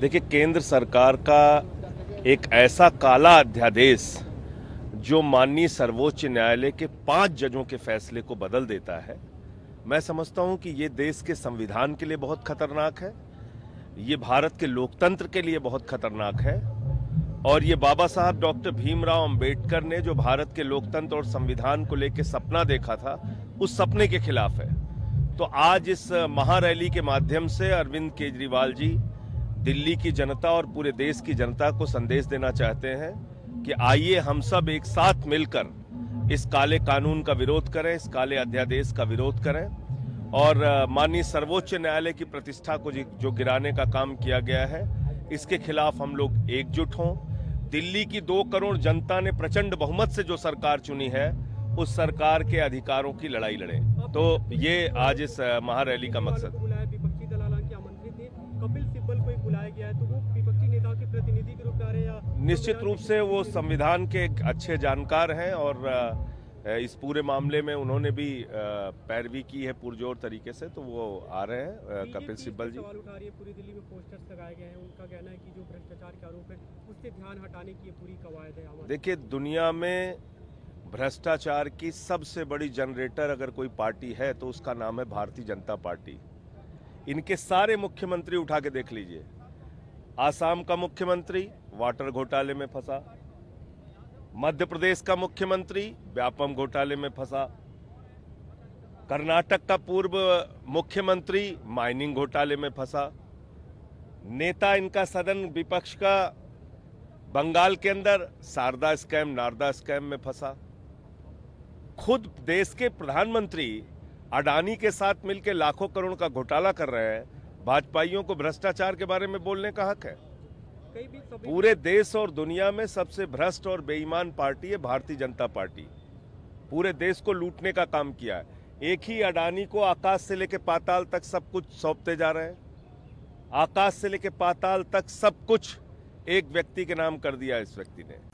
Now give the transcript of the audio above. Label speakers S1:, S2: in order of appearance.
S1: देखिए केंद्र सरकार का एक ऐसा काला अध्यादेश जो माननीय सर्वोच्च न्यायालय के पांच जजों के फैसले को बदल देता है मैं समझता हूं कि ये देश के संविधान के लिए बहुत खतरनाक है ये भारत के लोकतंत्र के लिए बहुत खतरनाक है और ये बाबा साहब डॉक्टर भीमराव अंबेडकर ने जो भारत के लोकतंत्र और संविधान को लेकर सपना देखा था उस सपने के खिलाफ है तो आज इस महारैली के माध्यम से अरविंद केजरीवाल जी दिल्ली की जनता और पूरे देश की जनता को संदेश देना चाहते हैं कि आइए हम सब एक साथ मिलकर इस काले कानून का विरोध करें इस काले अध्यादेश का विरोध करें और माननीय सर्वोच्च न्यायालय की प्रतिष्ठा को जो गिराने का काम किया गया है इसके खिलाफ हम लोग एकजुट हों दिल्ली की दो करोड़ जनता ने प्रचंड बहुमत से जो सरकार चुनी है उस सरकार के अधिकारों की लड़ाई लड़े तो ये आज इस महारैली का मकसद
S2: कपिल सिब्बल तो
S1: निश्चित रूप से वो संविधान के अच्छे जानकार हैं और इस पूरे मामले में उन्होंने भी पैरवी की है पुरजोर तरीके से तो वो आ रहे हैं कपिल सिब्बल जी सवाल
S2: उठा रही है पूरी दिल्ली में पोस्टर्स लगाए गए हैं उनका कहना है कि जो भ्रष्टाचार के आरोप है उससे ध्यान हटाने की पूरी कवायद है
S1: देखिए दुनिया में भ्रष्टाचार की सबसे बड़ी जनरेटर अगर कोई पार्टी है तो उसका नाम है भारतीय जनता पार्टी इनके सारे मुख्यमंत्री उठा के देख लीजिए आसाम का मुख्यमंत्री वाटर घोटाले में फंसा मध्य प्रदेश का मुख्यमंत्री व्यापम घोटाले में फंसा कर्नाटक का पूर्व मुख्यमंत्री माइनिंग घोटाले में फंसा नेता इनका सदन विपक्ष का बंगाल के अंदर शारदा स्कैम नारदा स्कैम में फंसा खुद देश के प्रधानमंत्री अडानी के साथ मिलकर लाखों करोड़ का घोटाला कर रहे हैं भाजपाइयों को भ्रष्टाचार के बारे में बोलने का हक है पूरे देश और दुनिया में सबसे भ्रष्ट और बेईमान पार्टी है भारतीय जनता पार्टी पूरे देश को लूटने का काम किया है एक ही अडानी को आकाश से लेकर पाताल तक सब कुछ सौंपते जा रहे हैं आकाश से लेकर पाताल तक सब कुछ एक व्यक्ति के नाम कर दिया इस व्यक्ति ने